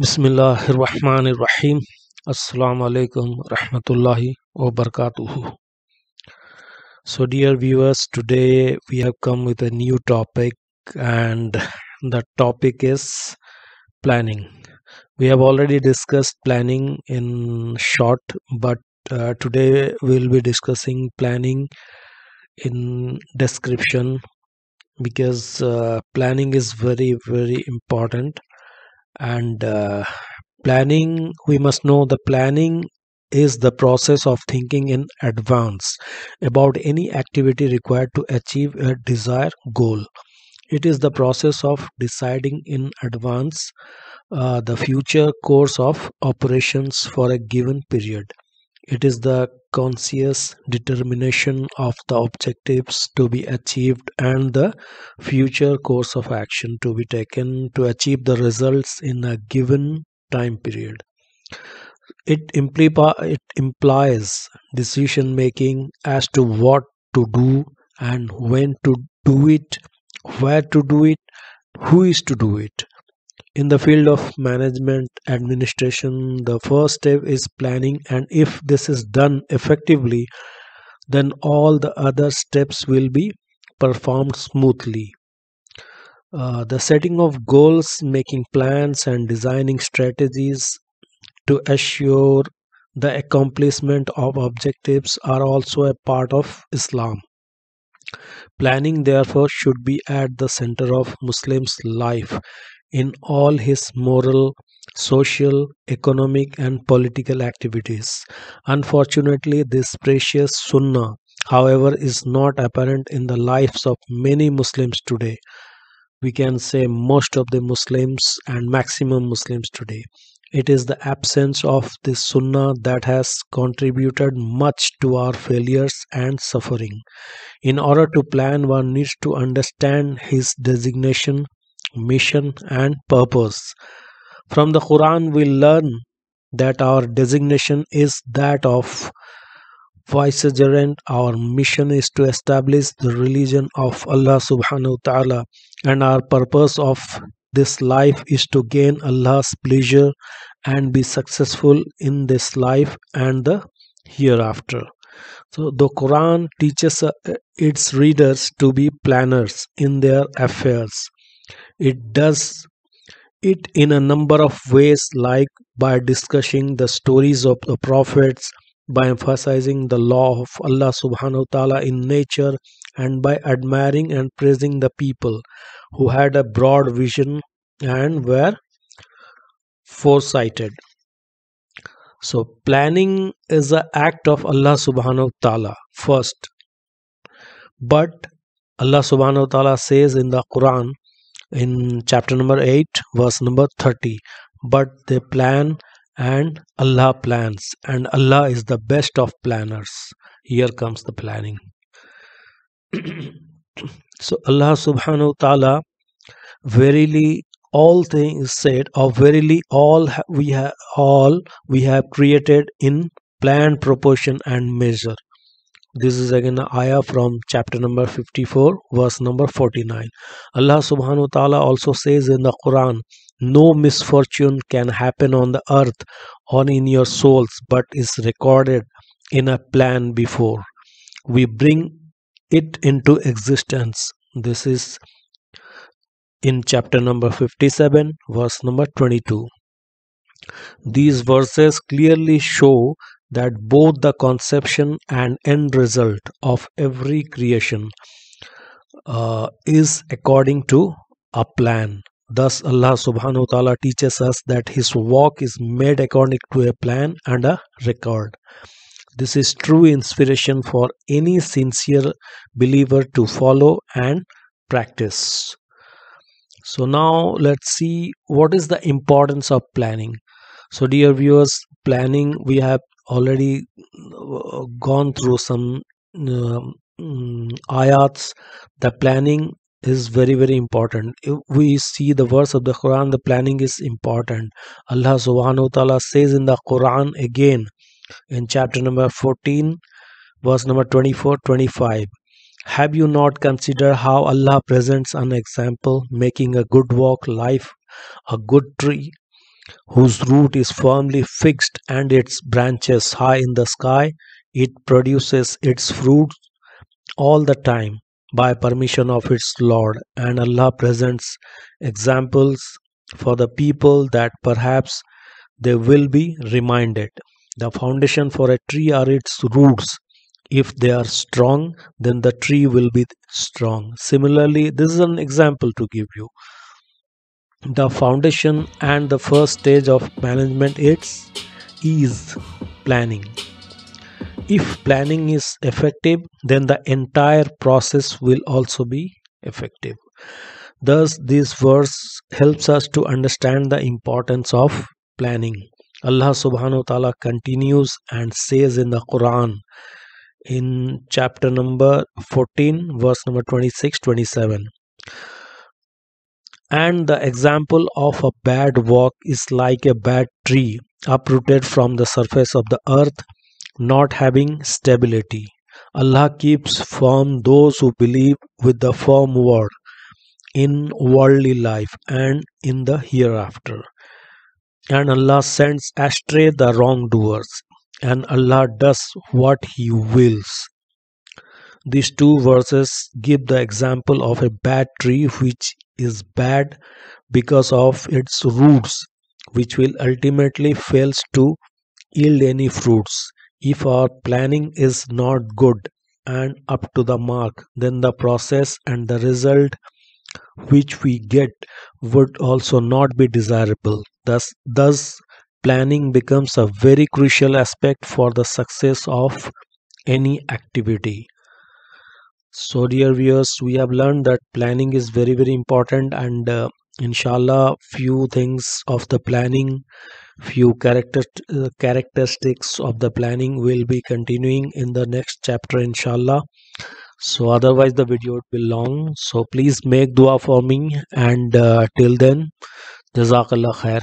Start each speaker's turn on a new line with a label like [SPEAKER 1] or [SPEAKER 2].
[SPEAKER 1] assalamu Assalamualaikum Rahmatullahi wa barakatuh. So, dear viewers, today we have come with a new topic, and the topic is planning. We have already discussed planning in short, but uh, today we'll be discussing planning in description because uh, planning is very, very important and uh, planning we must know the planning is the process of thinking in advance about any activity required to achieve a desired goal it is the process of deciding in advance uh, the future course of operations for a given period it is the conscious determination of the objectives to be achieved and the future course of action to be taken to achieve the results in a given time period. It, it implies decision making as to what to do and when to do it, where to do it, who is to do it, in the field of management administration, the first step is planning, and if this is done effectively, then all the other steps will be performed smoothly. Uh, the setting of goals, making plans, and designing strategies to assure the accomplishment of objectives are also a part of Islam. Planning, therefore, should be at the center of Muslims' life in all his moral, social, economic, and political activities. Unfortunately, this precious sunnah, however, is not apparent in the lives of many Muslims today. We can say most of the Muslims and maximum Muslims today. It is the absence of this sunnah that has contributed much to our failures and suffering. In order to plan, one needs to understand his designation, mission, and purpose. From the Quran, we learn that our designation is that of vicegerent. Our mission is to establish the religion of Allah subhanahu wa ta'ala, and our purpose of this life is to gain Allah's pleasure and be successful in this life and the hereafter. So the Quran teaches uh, its readers to be planners in their affairs it does it in a number of ways, like by discussing the stories of the prophets, by emphasizing the law of Allah subhanahu wa ta'ala in nature, and by admiring and praising the people who had a broad vision and were foresighted. So, planning is an act of Allah subhanahu wa ta'ala first. But Allah subhanahu wa ta'ala says in the Quran in chapter number 8 verse number 30 but they plan and allah plans and allah is the best of planners here comes the planning so allah subhanahu wa ta'ala verily all things said or verily all we have all we have created in planned proportion and measure this is again the ayah from chapter number 54, verse number 49. Allah subhanahu wa ta'ala also says in the Quran, No misfortune can happen on the earth or in your souls, but is recorded in a plan before. We bring it into existence. This is in chapter number 57, verse number 22. These verses clearly show that both the conception and end result of every creation uh, is according to a plan. Thus, Allah subhanahu wa ta'ala teaches us that His walk is made according to a plan and a record. This is true inspiration for any sincere believer to follow and practice. So, now let's see what is the importance of planning. So, dear viewers, planning we have already uh, gone through some um, mm, ayats. The planning is very very important if we see the verse of the quran the planning is important allah subhanahu wa ta'ala says in the quran again in chapter number 14 verse number 24 25 have you not considered how allah presents an example making a good walk life a good tree whose root is firmly fixed and its branches high in the sky. It produces its fruit all the time by permission of its Lord, and Allah presents examples for the people that perhaps they will be reminded. The foundation for a tree are its roots. If they are strong, then the tree will be strong. Similarly, this is an example to give you the foundation and the first stage of management it's is planning if planning is effective then the entire process will also be effective thus this verse helps us to understand the importance of planning allah subhanahu wa ta'ala continues and says in the quran in chapter number 14 verse number 26 27 and the example of a bad walk is like a bad tree uprooted from the surface of the earth, not having stability. Allah keeps firm those who believe with the firm word in worldly life and in the hereafter. And Allah sends astray the wrongdoers, and Allah does what He wills. These two verses give the example of a bad tree which is bad because of its roots which will ultimately fails to yield any fruits if our planning is not good and up to the mark then the process and the result which we get would also not be desirable thus thus planning becomes a very crucial aspect for the success of any activity so dear viewers we have learned that planning is very very important and uh, inshallah few things of the planning few character uh, characteristics of the planning will be continuing in the next chapter inshallah so otherwise the video would be long so please make dua for me and uh, till then jazakallah khair